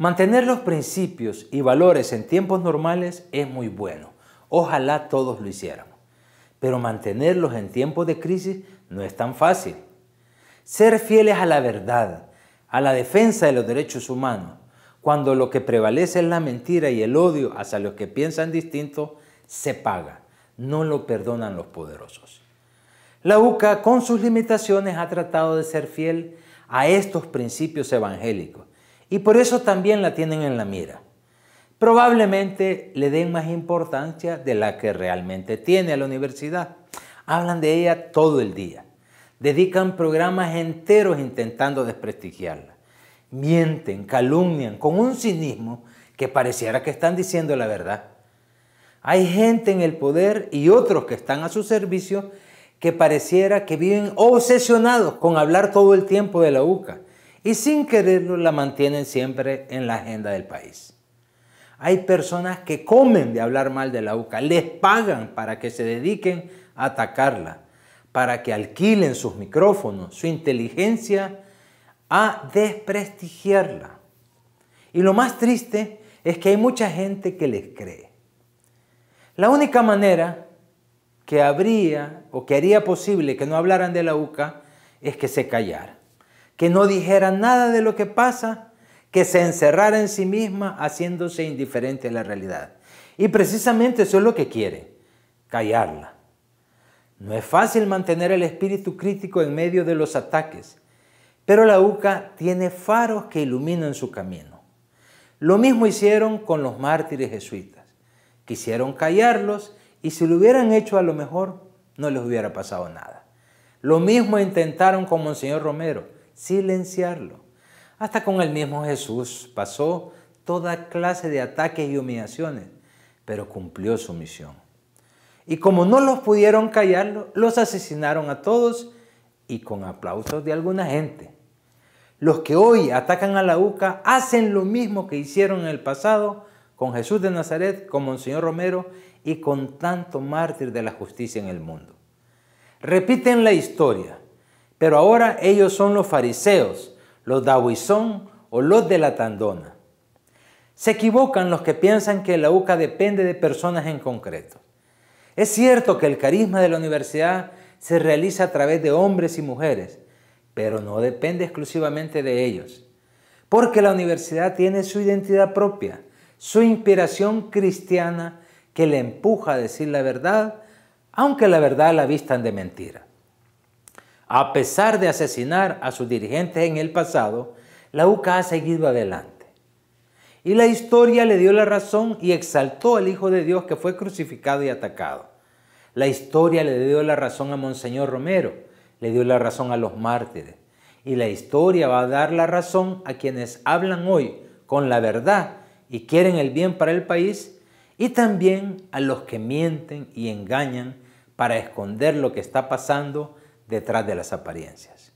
Mantener los principios y valores en tiempos normales es muy bueno. Ojalá todos lo hiciéramos. Pero mantenerlos en tiempos de crisis no es tan fácil. Ser fieles a la verdad, a la defensa de los derechos humanos, cuando lo que prevalece es la mentira y el odio hacia los que piensan distinto, se paga. No lo perdonan los poderosos. La UCA, con sus limitaciones, ha tratado de ser fiel a estos principios evangélicos y por eso también la tienen en la mira. Probablemente le den más importancia de la que realmente tiene a la universidad. Hablan de ella todo el día. Dedican programas enteros intentando desprestigiarla. Mienten, calumnian con un cinismo que pareciera que están diciendo la verdad. Hay gente en el poder y otros que están a su servicio que pareciera que viven obsesionados con hablar todo el tiempo de la UCA y sin quererlo la mantienen siempre en la agenda del país. Hay personas que comen de hablar mal de la UCA, les pagan para que se dediquen a atacarla, para que alquilen sus micrófonos, su inteligencia, a desprestigiarla. Y lo más triste es que hay mucha gente que les cree. La única manera que habría o que haría posible que no hablaran de la UCA es que se callaran que no dijera nada de lo que pasa, que se encerrara en sí misma haciéndose indiferente a la realidad. Y precisamente eso es lo que quiere, callarla. No es fácil mantener el espíritu crítico en medio de los ataques, pero la UCA tiene faros que iluminan su camino. Lo mismo hicieron con los mártires jesuitas. Quisieron callarlos y si lo hubieran hecho a lo mejor no les hubiera pasado nada. Lo mismo intentaron con Monseñor Romero, silenciarlo. Hasta con el mismo Jesús pasó toda clase de ataques y humillaciones, pero cumplió su misión. Y como no los pudieron callar, los asesinaron a todos y con aplausos de alguna gente. Los que hoy atacan a la UCA hacen lo mismo que hicieron en el pasado con Jesús de Nazaret, con Monseñor Romero y con tanto mártir de la justicia en el mundo. Repiten la historia, pero ahora ellos son los fariseos, los de o los de la Tandona. Se equivocan los que piensan que la UCA depende de personas en concreto. Es cierto que el carisma de la universidad se realiza a través de hombres y mujeres, pero no depende exclusivamente de ellos, porque la universidad tiene su identidad propia, su inspiración cristiana que le empuja a decir la verdad, aunque la verdad la vistan de mentira. A pesar de asesinar a sus dirigentes en el pasado, la UCA ha seguido adelante. Y la historia le dio la razón y exaltó al Hijo de Dios que fue crucificado y atacado. La historia le dio la razón a Monseñor Romero, le dio la razón a los mártires. Y la historia va a dar la razón a quienes hablan hoy con la verdad y quieren el bien para el país y también a los que mienten y engañan para esconder lo que está pasando detrás de las apariencias.